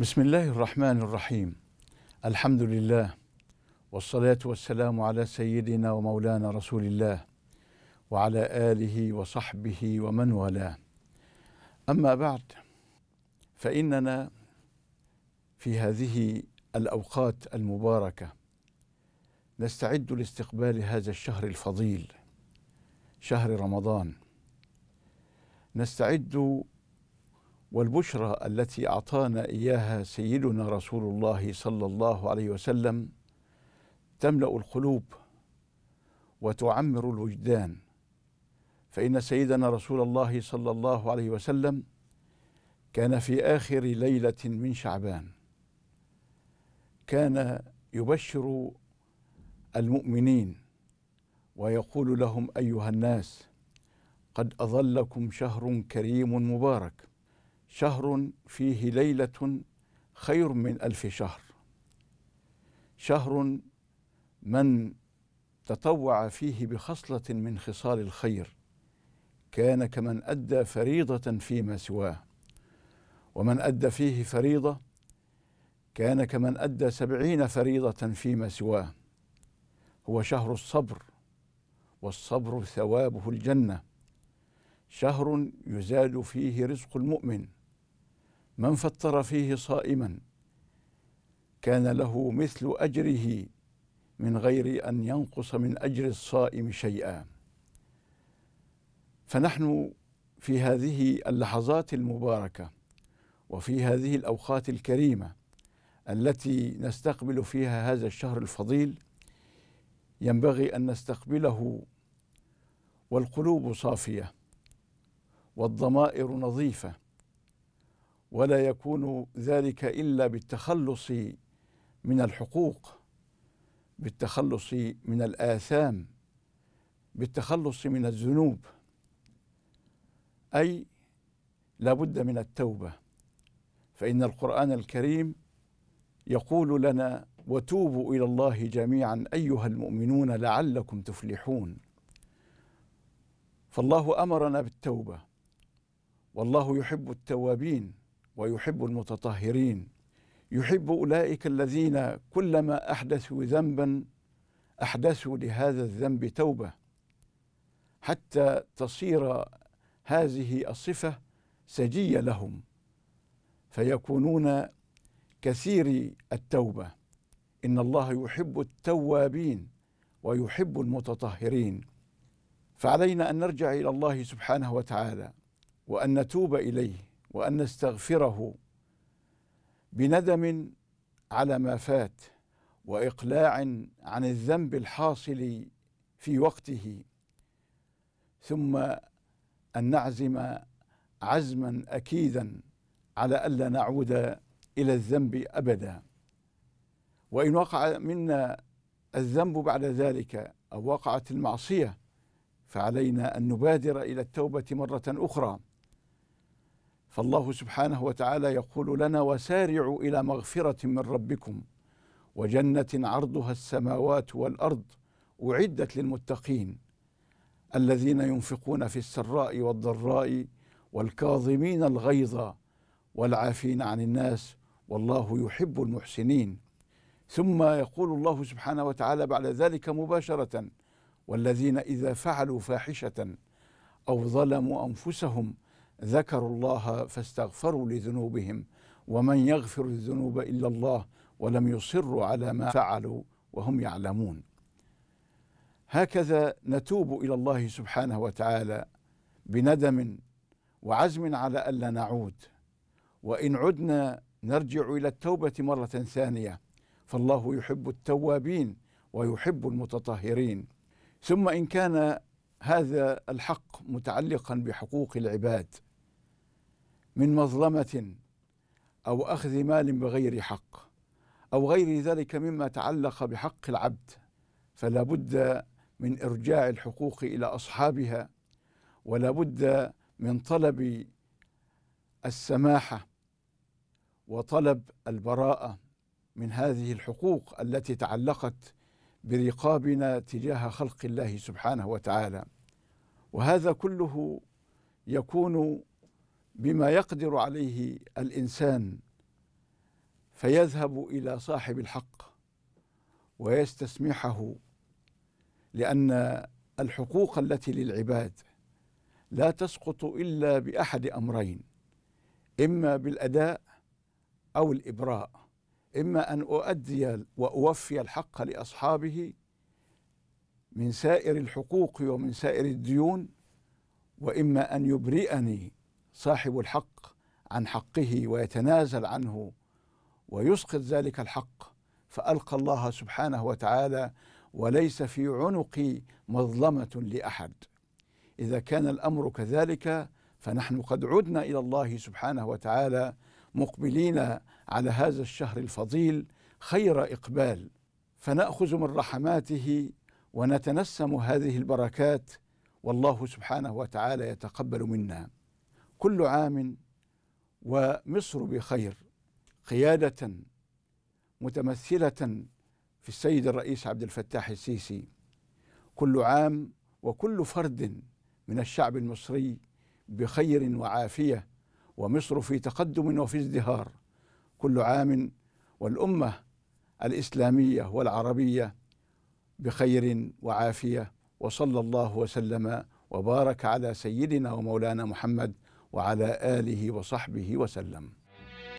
بسم الله الرحمن الرحيم الحمد لله والصلاة والسلام على سيدنا ومولانا رسول الله وعلى آله وصحبه ومن والاه أما بعد فإننا في هذه الأوقات المباركة نستعد لاستقبال هذا الشهر الفضيل شهر رمضان نستعد والبشرى التي اعطانا اياها سيدنا رسول الله صلى الله عليه وسلم تملا القلوب وتعمر الوجدان فان سيدنا رسول الله صلى الله عليه وسلم كان في اخر ليله من شعبان كان يبشر المؤمنين ويقول لهم ايها الناس قد اظلكم شهر كريم مبارك شهر فيه ليلة خير من ألف شهر شهر من تطوع فيه بخصلة من خصال الخير كان كمن أدى فريضة فيما سواه ومن أدى فيه فريضة كان كمن أدى سبعين فريضة فيما سواه هو شهر الصبر والصبر ثوابه الجنة شهر يزاد فيه رزق المؤمن من فطر فيه صائما كان له مثل اجره من غير ان ينقص من اجر الصائم شيئا فنحن في هذه اللحظات المباركه وفي هذه الاوقات الكريمه التي نستقبل فيها هذا الشهر الفضيل ينبغي ان نستقبله والقلوب صافيه والضمائر نظيفه ولا يكون ذلك الا بالتخلص من الحقوق بالتخلص من الاثام بالتخلص من الذنوب اي لا بد من التوبه فان القران الكريم يقول لنا وتوبوا الى الله جميعا ايها المؤمنون لعلكم تفلحون فالله امرنا بالتوبه والله يحب التوابين ويحب المتطهرين يحب اولئك الذين كلما احدثوا ذنبا احدثوا لهذا الذنب توبه حتى تصير هذه الصفه سجيه لهم فيكونون كثيري التوبه ان الله يحب التوابين ويحب المتطهرين فعلينا ان نرجع الى الله سبحانه وتعالى وان نتوب اليه وان نستغفره بندم على ما فات واقلاع عن الذنب الحاصل في وقته ثم ان نعزم عزما اكيدا على الا نعود الى الذنب ابدا وان وقع منا الذنب بعد ذلك او وقعت المعصيه فعلينا ان نبادر الى التوبه مره اخرى فالله سبحانه وتعالى يقول لنا وسارعوا الى مغفره من ربكم وجنه عرضها السماوات والارض اعدت للمتقين الذين ينفقون في السراء والضراء والكاظمين الغيظ والعافين عن الناس والله يحب المحسنين ثم يقول الله سبحانه وتعالى بعد ذلك مباشره والذين اذا فعلوا فاحشه او ظلموا انفسهم ذكروا الله فاستغفروا لذنوبهم ومن يغفر الذنوب الا الله ولم يصروا على ما فعلوا وهم يعلمون هكذا نتوب الى الله سبحانه وتعالى بندم وعزم على الا نعود وان عدنا نرجع الى التوبه مره ثانيه فالله يحب التوابين ويحب المتطهرين ثم ان كان هذا الحق متعلقا بحقوق العباد من مظلمة أو أخذ مال بغير حق أو غير ذلك مما تعلق بحق العبد فلا بد من إرجاع الحقوق إلى أصحابها ولا بد من طلب السماحة وطلب البراءة من هذه الحقوق التي تعلقت برقابنا تجاه خلق الله سبحانه وتعالى وهذا كله يكون بما يقدر عليه الانسان فيذهب الى صاحب الحق ويستسمحه لان الحقوق التي للعباد لا تسقط الا باحد امرين اما بالاداء او الابراء اما ان اؤدي واوفي الحق لاصحابه من سائر الحقوق ومن سائر الديون واما ان يبرئني صاحب الحق عن حقه ويتنازل عنه ويسقط ذلك الحق فألقى الله سبحانه وتعالى وليس في عنقي مظلمة لأحد إذا كان الأمر كذلك فنحن قد عدنا إلى الله سبحانه وتعالى مقبلين على هذا الشهر الفضيل خير إقبال فنأخذ من رحماته ونتنسم هذه البركات والله سبحانه وتعالى يتقبل منا كل عام ومصر بخير قيادة متمثلة في السيد الرئيس عبد الفتاح السيسي كل عام وكل فرد من الشعب المصري بخير وعافية ومصر في تقدم وفي ازدهار كل عام والأمة الإسلامية والعربية بخير وعافية وصلى الله وسلم وبارك على سيدنا ومولانا محمد وعلى اله وصحبه وسلم